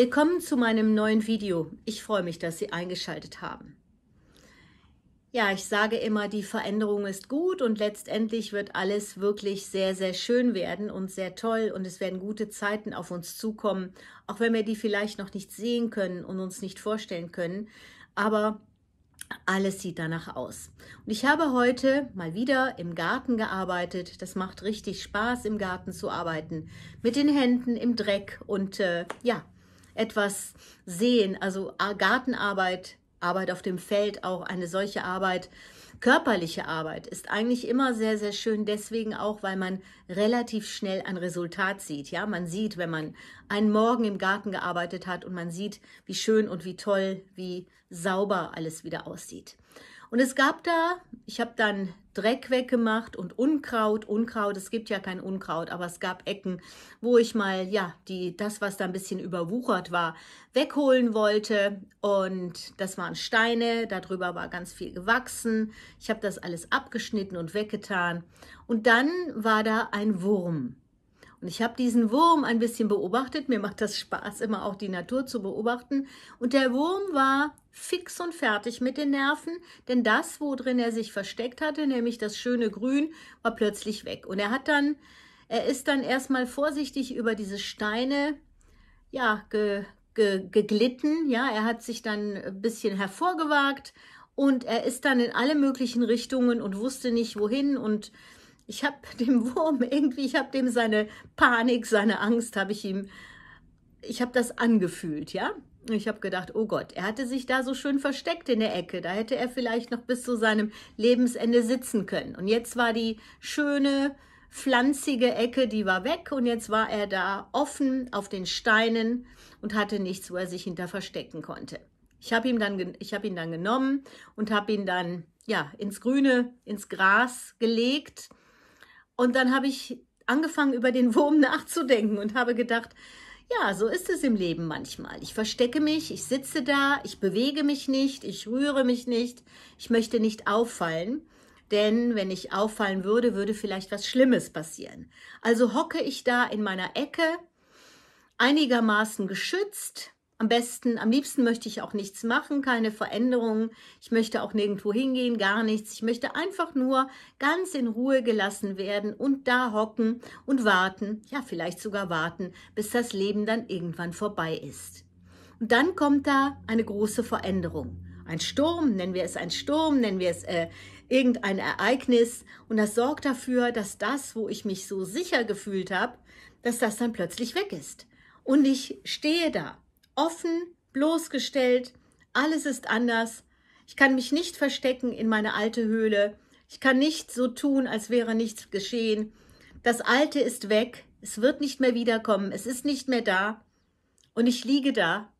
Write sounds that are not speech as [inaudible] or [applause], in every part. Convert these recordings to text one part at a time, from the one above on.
Willkommen zu meinem neuen Video. Ich freue mich, dass Sie eingeschaltet haben. Ja, ich sage immer, die Veränderung ist gut und letztendlich wird alles wirklich sehr, sehr schön werden und sehr toll und es werden gute Zeiten auf uns zukommen, auch wenn wir die vielleicht noch nicht sehen können und uns nicht vorstellen können. Aber alles sieht danach aus. Und ich habe heute mal wieder im Garten gearbeitet. Das macht richtig Spaß, im Garten zu arbeiten. Mit den Händen im Dreck und äh, ja, etwas sehen, also Gartenarbeit, Arbeit auf dem Feld, auch eine solche Arbeit, körperliche Arbeit ist eigentlich immer sehr, sehr schön, deswegen auch, weil man relativ schnell ein Resultat sieht. Ja, man sieht, wenn man einen Morgen im Garten gearbeitet hat und man sieht, wie schön und wie toll, wie sauber alles wieder aussieht. Und es gab da, ich habe dann Dreck weggemacht und Unkraut, Unkraut, es gibt ja kein Unkraut, aber es gab Ecken, wo ich mal, ja, die, das, was da ein bisschen überwuchert war, wegholen wollte. Und das waren Steine, darüber war ganz viel gewachsen. Ich habe das alles abgeschnitten und weggetan. Und dann war da ein Wurm. Und ich habe diesen Wurm ein bisschen beobachtet. Mir macht das Spaß, immer auch die Natur zu beobachten. Und der Wurm war fix und fertig mit den Nerven, denn das, wo drin er sich versteckt hatte, nämlich das schöne Grün, war plötzlich weg. Und er hat dann, er ist dann erstmal vorsichtig über diese Steine, ja, ge, ge, geglitten. Ja, er hat sich dann ein bisschen hervorgewagt und er ist dann in alle möglichen Richtungen und wusste nicht wohin und ich habe dem Wurm irgendwie, ich habe dem seine Panik, seine Angst, habe ich ihm, ich habe das angefühlt, ja. Ich habe gedacht, oh Gott, er hatte sich da so schön versteckt in der Ecke. Da hätte er vielleicht noch bis zu seinem Lebensende sitzen können. Und jetzt war die schöne, pflanzige Ecke, die war weg. Und jetzt war er da offen auf den Steinen und hatte nichts, wo er sich hinter verstecken konnte. Ich habe ihn, dann, hab ihn dann genommen und habe ihn dann ja, ins Grüne, ins Gras gelegt und dann habe ich angefangen, über den Wurm [laughs] nachzudenken und habe gedacht, ja, so ist es im Leben manchmal. Ich verstecke mich, ich sitze da, ich bewege mich nicht, ich rühre mich nicht, ich möchte nicht auffallen, denn wenn ich auffallen würde, würde vielleicht was Schlimmes passieren. Also hocke ich da in meiner Ecke, einigermaßen geschützt, am besten, am liebsten möchte ich auch nichts machen, keine Veränderungen. Ich möchte auch nirgendwo hingehen, gar nichts. Ich möchte einfach nur ganz in Ruhe gelassen werden und da hocken und warten, ja vielleicht sogar warten, bis das Leben dann irgendwann vorbei ist. Und dann kommt da eine große Veränderung. Ein Sturm, nennen wir es ein Sturm, nennen wir es äh, irgendein Ereignis. Und das sorgt dafür, dass das, wo ich mich so sicher gefühlt habe, dass das dann plötzlich weg ist. Und ich stehe da offen, bloßgestellt, alles ist anders. Ich kann mich nicht verstecken in meine alte Höhle. Ich kann nicht so tun, als wäre nichts geschehen. Das Alte ist weg. Es wird nicht mehr wiederkommen. Es ist nicht mehr da. Und ich liege da,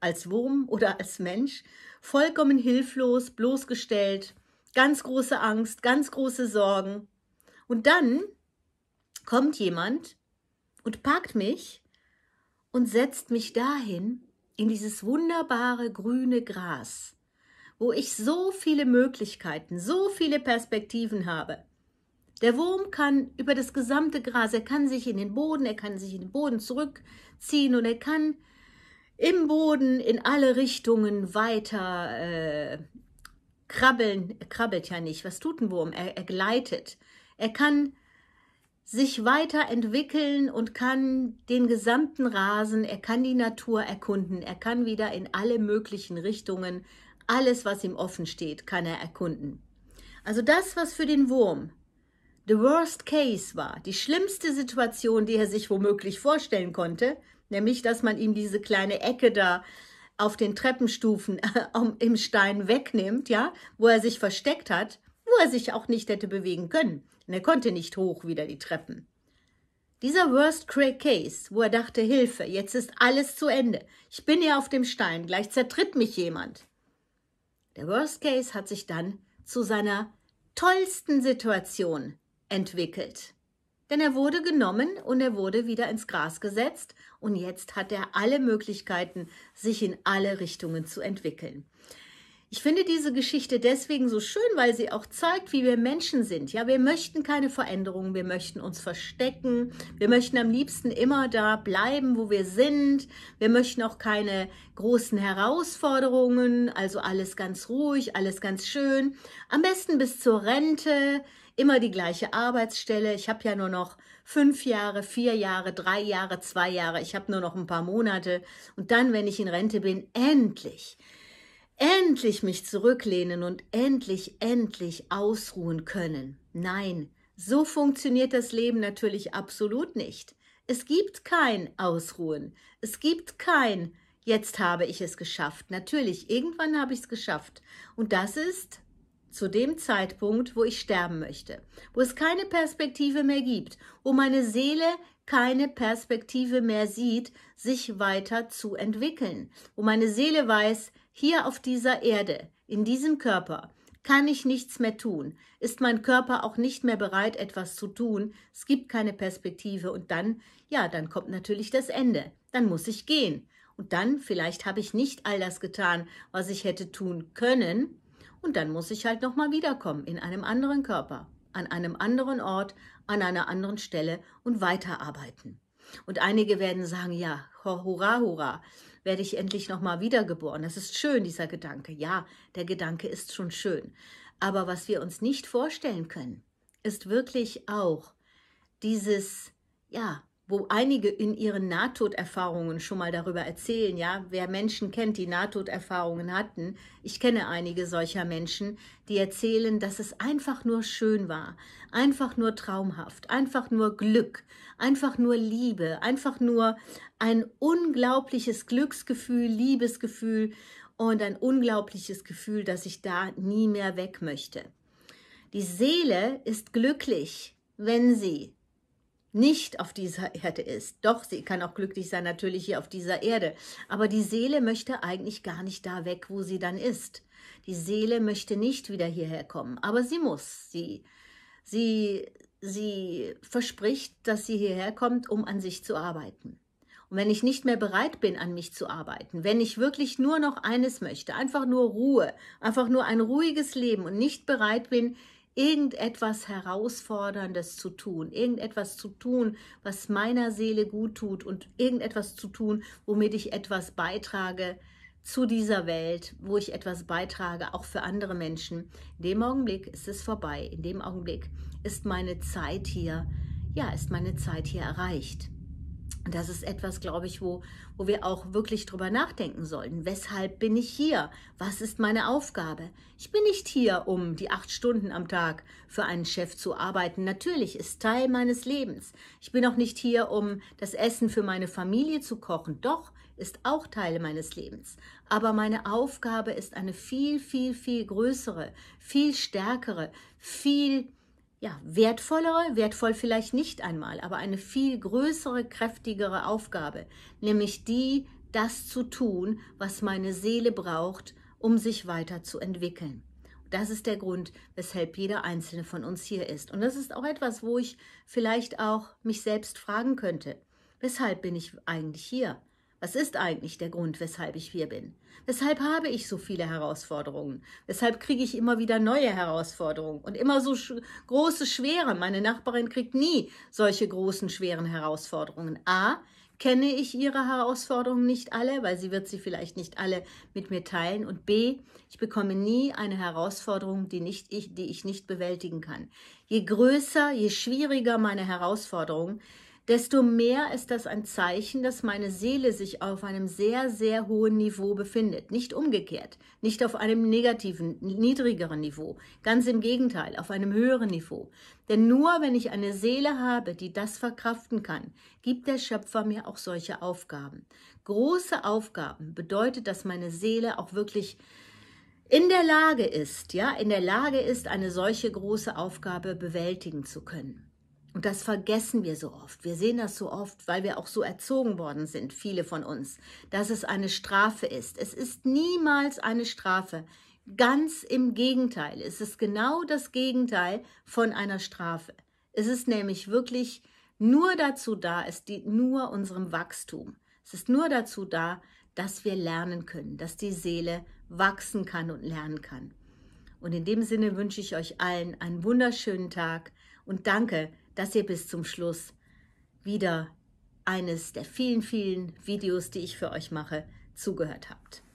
als Wurm oder als Mensch, vollkommen hilflos, bloßgestellt, ganz große Angst, ganz große Sorgen. Und dann kommt jemand und packt mich und setzt mich dahin, in dieses wunderbare grüne Gras, wo ich so viele Möglichkeiten, so viele Perspektiven habe. Der Wurm kann über das gesamte Gras, er kann sich in den Boden, er kann sich in den Boden zurückziehen und er kann im Boden in alle Richtungen weiter äh, krabbeln. Er krabbelt ja nicht, was tut ein Wurm? Er, er gleitet. Er kann sich weiterentwickeln und kann den gesamten Rasen, er kann die Natur erkunden, er kann wieder in alle möglichen Richtungen, alles, was ihm offen steht, kann er erkunden. Also das, was für den Wurm the worst case war, die schlimmste Situation, die er sich womöglich vorstellen konnte, nämlich, dass man ihm diese kleine Ecke da auf den Treppenstufen [laughs] im Stein wegnimmt, ja, wo er sich versteckt hat, er sich auch nicht hätte bewegen können, denn er konnte nicht hoch wieder die Treppen. Dieser Worst Case, wo er dachte, Hilfe, jetzt ist alles zu Ende. Ich bin hier auf dem Stein, gleich zertritt mich jemand. Der Worst Case hat sich dann zu seiner tollsten Situation entwickelt. Denn er wurde genommen und er wurde wieder ins Gras gesetzt und jetzt hat er alle Möglichkeiten, sich in alle Richtungen zu entwickeln. Ich finde diese Geschichte deswegen so schön, weil sie auch zeigt, wie wir Menschen sind. Ja, wir möchten keine Veränderungen, wir möchten uns verstecken, wir möchten am liebsten immer da bleiben, wo wir sind. Wir möchten auch keine großen Herausforderungen, also alles ganz ruhig, alles ganz schön. Am besten bis zur Rente, immer die gleiche Arbeitsstelle. Ich habe ja nur noch fünf Jahre, vier Jahre, drei Jahre, zwei Jahre. Ich habe nur noch ein paar Monate. Und dann, wenn ich in Rente bin, endlich endlich mich zurücklehnen und endlich, endlich ausruhen können. Nein, so funktioniert das Leben natürlich absolut nicht. Es gibt kein Ausruhen. Es gibt kein Jetzt habe ich es geschafft. Natürlich, irgendwann habe ich es geschafft. Und das ist zu dem Zeitpunkt, wo ich sterben möchte, wo es keine Perspektive mehr gibt, wo meine Seele keine Perspektive mehr sieht, sich weiter zu entwickeln, wo meine Seele weiß, hier auf dieser Erde, in diesem Körper, kann ich nichts mehr tun, ist mein Körper auch nicht mehr bereit, etwas zu tun, es gibt keine Perspektive und dann, ja, dann kommt natürlich das Ende, dann muss ich gehen. Und dann, vielleicht habe ich nicht all das getan, was ich hätte tun können, und dann muss ich halt nochmal wiederkommen in einem anderen Körper, an einem anderen Ort, an einer anderen Stelle und weiterarbeiten. Und einige werden sagen, ja, hurra, hurra, werde ich endlich nochmal wiedergeboren. Das ist schön, dieser Gedanke. Ja, der Gedanke ist schon schön. Aber was wir uns nicht vorstellen können, ist wirklich auch dieses, ja, wo einige in ihren Nahtoderfahrungen schon mal darüber erzählen, ja, wer Menschen kennt, die Nahtoderfahrungen hatten. Ich kenne einige solcher Menschen, die erzählen, dass es einfach nur schön war, einfach nur traumhaft, einfach nur Glück, einfach nur Liebe, einfach nur ein unglaubliches Glücksgefühl, Liebesgefühl und ein unglaubliches Gefühl, dass ich da nie mehr weg möchte. Die Seele ist glücklich, wenn sie nicht auf dieser Erde ist. Doch, sie kann auch glücklich sein, natürlich hier auf dieser Erde. Aber die Seele möchte eigentlich gar nicht da weg, wo sie dann ist. Die Seele möchte nicht wieder hierher kommen, aber sie muss. Sie, sie, sie verspricht, dass sie hierher kommt, um an sich zu arbeiten. Und wenn ich nicht mehr bereit bin, an mich zu arbeiten, wenn ich wirklich nur noch eines möchte, einfach nur Ruhe, einfach nur ein ruhiges Leben und nicht bereit bin, irgendetwas Herausforderndes zu tun, irgendetwas zu tun, was meiner Seele gut tut und irgendetwas zu tun, womit ich etwas beitrage zu dieser Welt, wo ich etwas beitrage, auch für andere Menschen. In dem Augenblick ist es vorbei. In dem Augenblick ist meine Zeit hier, ja, ist meine Zeit hier erreicht das ist etwas, glaube ich, wo, wo wir auch wirklich drüber nachdenken sollten. Weshalb bin ich hier? Was ist meine Aufgabe? Ich bin nicht hier, um die acht Stunden am Tag für einen Chef zu arbeiten. Natürlich ist Teil meines Lebens. Ich bin auch nicht hier, um das Essen für meine Familie zu kochen. Doch, ist auch Teil meines Lebens. Aber meine Aufgabe ist eine viel, viel, viel größere, viel stärkere, viel ja, wertvollere, wertvoll vielleicht nicht einmal, aber eine viel größere, kräftigere Aufgabe, nämlich die, das zu tun, was meine Seele braucht, um sich weiterzuentwickeln. Das ist der Grund, weshalb jeder einzelne von uns hier ist. Und das ist auch etwas, wo ich vielleicht auch mich selbst fragen könnte. Weshalb bin ich eigentlich hier? Was ist eigentlich der Grund, weshalb ich hier bin? Weshalb habe ich so viele Herausforderungen? Weshalb kriege ich immer wieder neue Herausforderungen und immer so sch große, schwere? Meine Nachbarin kriegt nie solche großen, schweren Herausforderungen. A, kenne ich ihre Herausforderungen nicht alle, weil sie wird sie vielleicht nicht alle mit mir teilen. Und B, ich bekomme nie eine Herausforderung, die, nicht ich, die ich nicht bewältigen kann. Je größer, je schwieriger meine Herausforderung, desto mehr ist das ein Zeichen, dass meine Seele sich auf einem sehr, sehr hohen Niveau befindet. Nicht umgekehrt, nicht auf einem negativen, niedrigeren Niveau. Ganz im Gegenteil, auf einem höheren Niveau. Denn nur wenn ich eine Seele habe, die das verkraften kann, gibt der Schöpfer mir auch solche Aufgaben. Große Aufgaben bedeutet, dass meine Seele auch wirklich in der Lage ist, ja, in der Lage ist, eine solche große Aufgabe bewältigen zu können. Und das vergessen wir so oft. Wir sehen das so oft, weil wir auch so erzogen worden sind, viele von uns, dass es eine Strafe ist. Es ist niemals eine Strafe. Ganz im Gegenteil. Es ist genau das Gegenteil von einer Strafe. Es ist nämlich wirklich nur dazu da, es dient nur unserem Wachstum. Es ist nur dazu da, dass wir lernen können, dass die Seele wachsen kann und lernen kann. Und in dem Sinne wünsche ich euch allen einen wunderschönen Tag und danke, dass ihr bis zum Schluss wieder eines der vielen, vielen Videos, die ich für euch mache, zugehört habt.